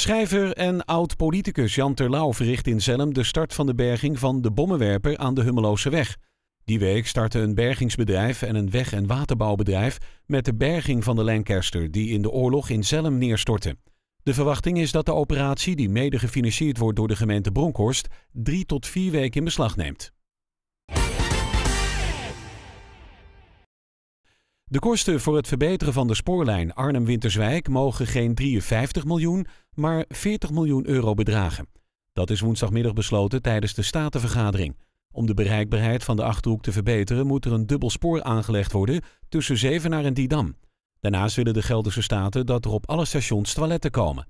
Schrijver en oud-politicus Jan Terlouw verricht in Zelm de start van de berging van de bommenwerper aan de Hummeloze weg. Die week starten een bergingsbedrijf en een weg- en waterbouwbedrijf met de berging van de Lancaster die in de oorlog in Zelm neerstortte. De verwachting is dat de operatie, die mede gefinancierd wordt door de gemeente Bronkhorst, drie tot vier weken in beslag neemt. De kosten voor het verbeteren van de spoorlijn Arnhem-Winterswijk mogen geen 53 miljoen, maar 40 miljoen euro bedragen. Dat is woensdagmiddag besloten tijdens de statenvergadering. Om de bereikbaarheid van de achterhoek te verbeteren, moet er een dubbel spoor aangelegd worden tussen Zevenaar en Didam. Daarnaast willen de Gelderse staten dat er op alle stations toiletten komen.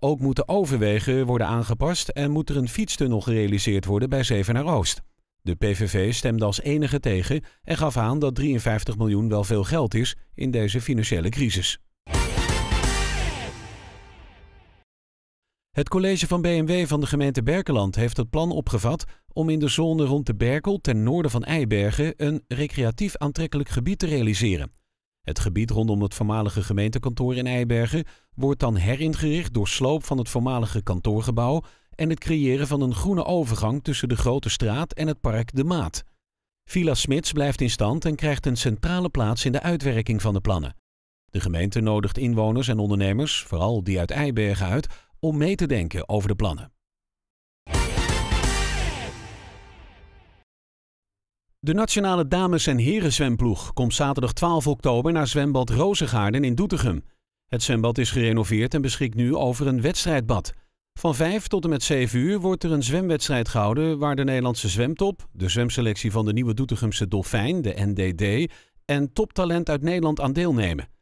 Ook moeten overwegen worden aangepast en moet er een fietstunnel gerealiseerd worden bij Zevenaar Oost. De PVV stemde als enige tegen en gaf aan dat 53 miljoen wel veel geld is in deze financiële crisis. Het college van BMW van de gemeente Berkeland heeft het plan opgevat om in de zone rond de Berkel ten noorden van Eibergen een recreatief aantrekkelijk gebied te realiseren. Het gebied rondom het voormalige gemeentekantoor in Eibergen wordt dan heringericht door sloop van het voormalige kantoorgebouw en het creëren van een groene overgang tussen de Grote Straat en het park De Maat. Villa Smits blijft in stand en krijgt een centrale plaats in de uitwerking van de plannen. De gemeente nodigt inwoners en ondernemers, vooral die uit Eibergen uit, om mee te denken over de plannen. De Nationale Dames- en Herenzwemploeg komt zaterdag 12 oktober naar zwembad Rozengaarden in Doetinchem. Het zwembad is gerenoveerd en beschikt nu over een wedstrijdbad. Van 5 tot en met 7 uur wordt er een zwemwedstrijd gehouden waar de Nederlandse zwemtop, de zwemselectie van de nieuwe Doetinchemse Dolfijn, de NDD, en toptalent uit Nederland aan deelnemen.